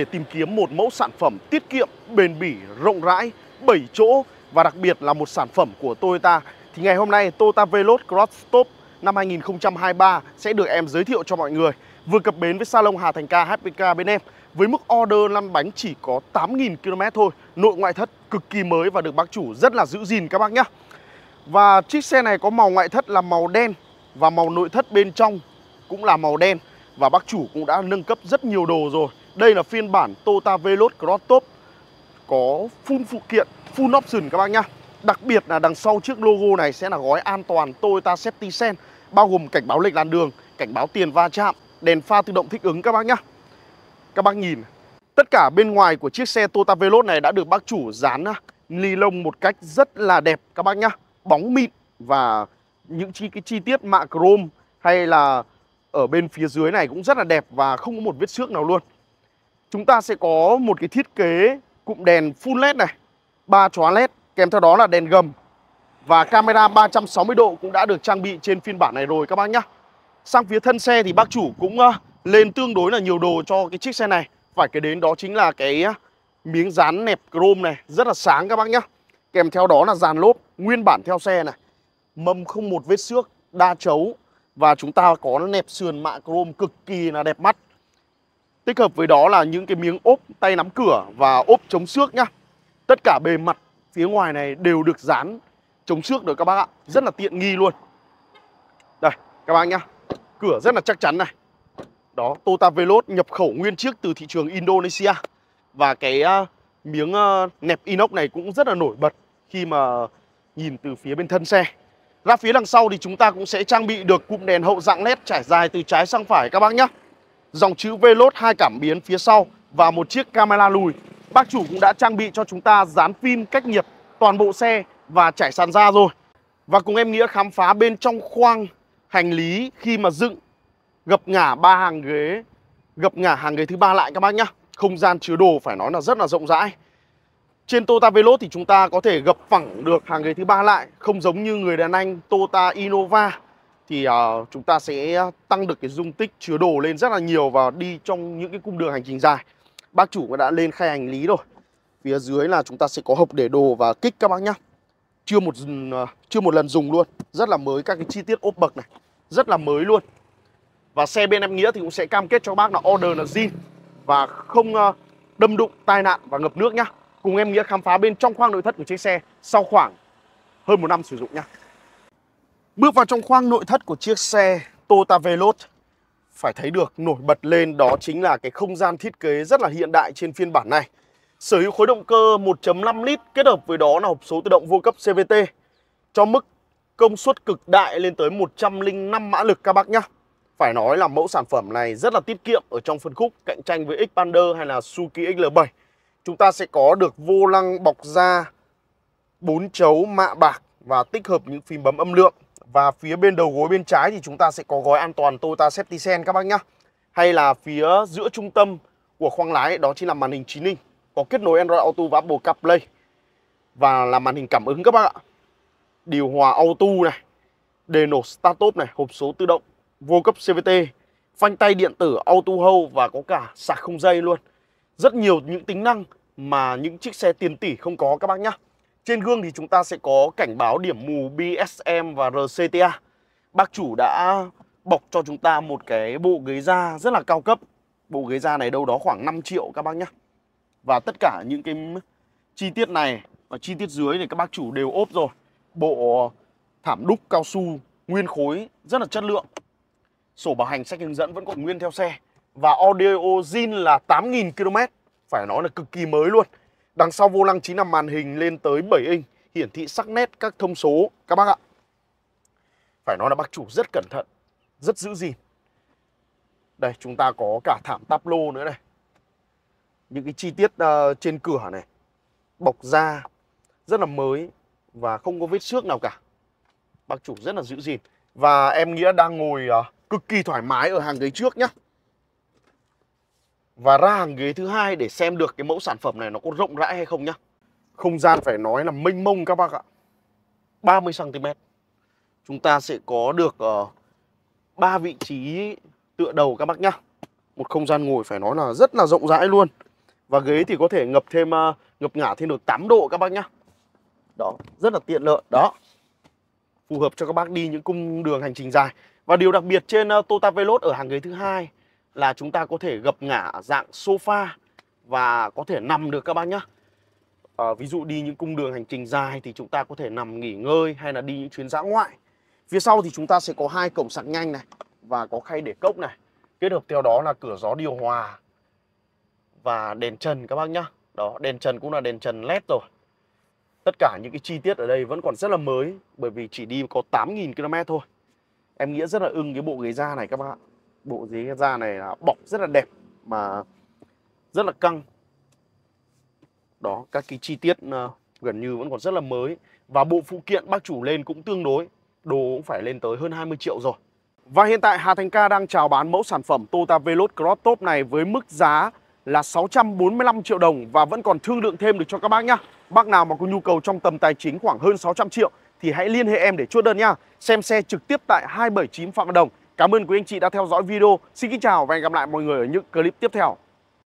để tìm kiếm một mẫu sản phẩm tiết kiệm, bền bỉ, rộng rãi, 7 chỗ và đặc biệt là một sản phẩm của Toyota thì ngày hôm nay Toyota Veloz Cross Top năm 2023 sẽ được em giới thiệu cho mọi người vừa cập bến với salon Hà Thành Ca HPK bên em với mức order lăn bánh chỉ có 8.000 km thôi nội ngoại thất cực kỳ mới và được bác chủ rất là giữ gìn các bác nhé. và chiếc xe này có màu ngoại thất là màu đen và màu nội thất bên trong cũng là màu đen và bác chủ cũng đã nâng cấp rất nhiều đồ rồi đây là phiên bản Toyota Veloz Cross Top có full phụ kiện, full option các bác nhá. Đặc biệt là đằng sau chiếc logo này sẽ là gói an toàn Toyota Safety Sense bao gồm cảnh báo lệch làn đường, cảnh báo tiền va chạm, đèn pha tự động thích ứng các bác nhá. Các bác nhìn, tất cả bên ngoài của chiếc xe Toyota Veloz này đã được bác chủ dán à, ni lông một cách rất là đẹp các bác nhá. Bóng mịn và những chi cái chi tiết mạ chrome hay là ở bên phía dưới này cũng rất là đẹp và không có một vết xước nào luôn chúng ta sẽ có một cái thiết kế cụm đèn full led này, ba chóa led kèm theo đó là đèn gầm và camera 360 độ cũng đã được trang bị trên phiên bản này rồi các bác nhá. Sang phía thân xe thì bác chủ cũng ờ, lên tương đối là nhiều đồ cho cái chiếc xe này. Phải cái đến đó chính là cái ờ, miếng dán nẹp chrome này, rất là sáng các bác nhá. Kèm theo đó là dàn lốp nguyên bản theo xe này. Mâm không một vết xước, đa chấu và chúng ta có nẹp sườn mạ chrome cực kỳ là đẹp mắt. Tích hợp với đó là những cái miếng ốp tay nắm cửa và ốp chống xước nhá. Tất cả bề mặt phía ngoài này đều được dán chống xước rồi các bác ạ. Rất là tiện nghi luôn. Đây, các bác nhá. Cửa rất là chắc chắn này. Đó, Toyota Veloz nhập khẩu nguyên chiếc từ thị trường Indonesia. Và cái uh, miếng uh, nẹp inox này cũng rất là nổi bật khi mà nhìn từ phía bên thân xe. Ra phía đằng sau thì chúng ta cũng sẽ trang bị được cụm đèn hậu dạng led trải dài từ trái sang phải các bác nhá dòng chữ Velos hai cảm biến phía sau và một chiếc camera lùi. Bác chủ cũng đã trang bị cho chúng ta dán phim cách nhiệt toàn bộ xe và trải sàn ra rồi. Và cùng em Nghĩa khám phá bên trong khoang hành lý khi mà dựng gập ngả ba hàng ghế, gập ngả hàng ghế thứ ba lại các bác nhá. Không gian chứa đồ phải nói là rất là rộng rãi. Trên Toyota Veloz thì chúng ta có thể gập phẳng được hàng ghế thứ ba lại, không giống như người đàn anh Toyota Innova thì uh, chúng ta sẽ tăng được cái dung tích chứa đồ lên rất là nhiều và đi trong những cái cung đường hành trình dài. Bác chủ đã lên khai hành lý rồi. Phía dưới là chúng ta sẽ có hộp để đồ và kích các bác nhá. Chưa một uh, chưa một lần dùng luôn, rất là mới các cái chi tiết ốp bậc này, rất là mới luôn. Và xe bên em nghĩa thì cũng sẽ cam kết cho bác là order là zin và không uh, đâm đụng, tai nạn và ngập nước nhá. Cùng em nghĩa khám phá bên trong khoang nội thất của chiếc xe sau khoảng hơn một năm sử dụng nhá. Bước vào trong khoang nội thất của chiếc xe Toyota Veloz phải thấy được nổi bật lên đó chính là cái không gian thiết kế rất là hiện đại trên phiên bản này. Sở hữu khối động cơ 1.5 lít kết hợp với đó là hộp số tự động vô cấp CVT cho mức công suất cực đại lên tới 105 mã lực các bác nhá. Phải nói là mẫu sản phẩm này rất là tiết kiệm ở trong phân khúc cạnh tranh với Xpander hay là Suzuki XL7. Chúng ta sẽ có được vô lăng bọc da, bốn chấu mạ bạc và tích hợp những phím bấm âm lượng và phía bên đầu gối bên trái thì chúng ta sẽ có gói an toàn Toyota Safety Sense các bác nhá. Hay là phía giữa trung tâm của khoang lái đó chính là màn hình 9 inch có kết nối Android Auto và Apple CarPlay và là màn hình cảm ứng các bác ạ. Điều hòa auto này, đề nổ start top này, hộp số tự động, vô cấp CVT, phanh tay điện tử auto hold và có cả sạc không dây luôn. Rất nhiều những tính năng mà những chiếc xe tiền tỷ không có các bác nhá. Trên gương thì chúng ta sẽ có cảnh báo điểm mù BSM và RCTA. Bác chủ đã bọc cho chúng ta một cái bộ ghế da rất là cao cấp. Bộ ghế da này đâu đó khoảng 5 triệu các bác nhé. Và tất cả những cái chi tiết này và chi tiết dưới thì các bác chủ đều ốp rồi. Bộ thảm đúc cao su nguyên khối rất là chất lượng. Sổ bảo hành sách hướng dẫn vẫn còn nguyên theo xe. Và audio zin là 8.000 km. Phải nói là cực kỳ mới luôn. Đằng sau vô lăng chính là màn hình lên tới 7 inch, hiển thị sắc nét các thông số các bác ạ. Phải nói là bác chủ rất cẩn thận, rất giữ gìn. Đây, chúng ta có cả thảm táp lô nữa này. Những cái chi tiết uh, trên cửa này, bọc da rất là mới và không có vết xước nào cả. Bác chủ rất là giữ gìn. Và em Nghĩa đang ngồi uh, cực kỳ thoải mái ở hàng ghế trước nhá và ra hàng ghế thứ hai để xem được cái mẫu sản phẩm này nó có rộng rãi hay không nhá. Không gian phải nói là mênh mông các bác ạ. 30 cm. Chúng ta sẽ có được ờ, ba uh, vị trí tựa đầu các bác nhá. Một không gian ngồi phải nói là rất là rộng rãi luôn. Và ghế thì có thể ngập thêm uh, ngập ngả thêm được 8 độ các bác nhá. Đó, rất là tiện lợi. Đó. Phù hợp cho các bác đi những cung đường hành trình dài. Và điều đặc biệt trên uh, Toyota Veloz ở hàng ghế thứ hai là chúng ta có thể gập ngả dạng sofa và có thể nằm được các bác nhá à, ví dụ đi những cung đường hành trình dài thì chúng ta có thể nằm nghỉ ngơi hay là đi những chuyến dã ngoại phía sau thì chúng ta sẽ có hai cổng sạc nhanh này và có khay để cốc này kết hợp theo đó là cửa gió điều hòa và đèn trần các bác nhá đó đèn trần cũng là đèn trần led rồi tất cả những cái chi tiết ở đây vẫn còn rất là mới bởi vì chỉ đi có 8.000 km thôi em nghĩ rất là ưng cái bộ ghế da này các bạn ạ bộ dí da này là bọc rất là đẹp mà rất là căng đó các cái chi tiết ờ, gần như vẫn còn rất là mới và bộ phụ kiện bác chủ lên cũng tương đối đồ cũng phải lên tới hơn 20 triệu rồi và hiện tại Hà Thành Ca đang chào bán mẫu sản phẩm Toyota Veloz Cross Top này với mức giá là 645 triệu đồng và vẫn còn thương lượng thêm được cho các bác nhá. Bác nào mà có nhu cầu trong tầm tài chính khoảng hơn 600 triệu thì hãy liên hệ em để chốt đơn nhá. Xem xe trực tiếp tại 279 Phạm Văn Đồng Cảm ơn quý anh chị đã theo dõi video. Xin kính chào và hẹn gặp lại mọi người ở những clip tiếp theo.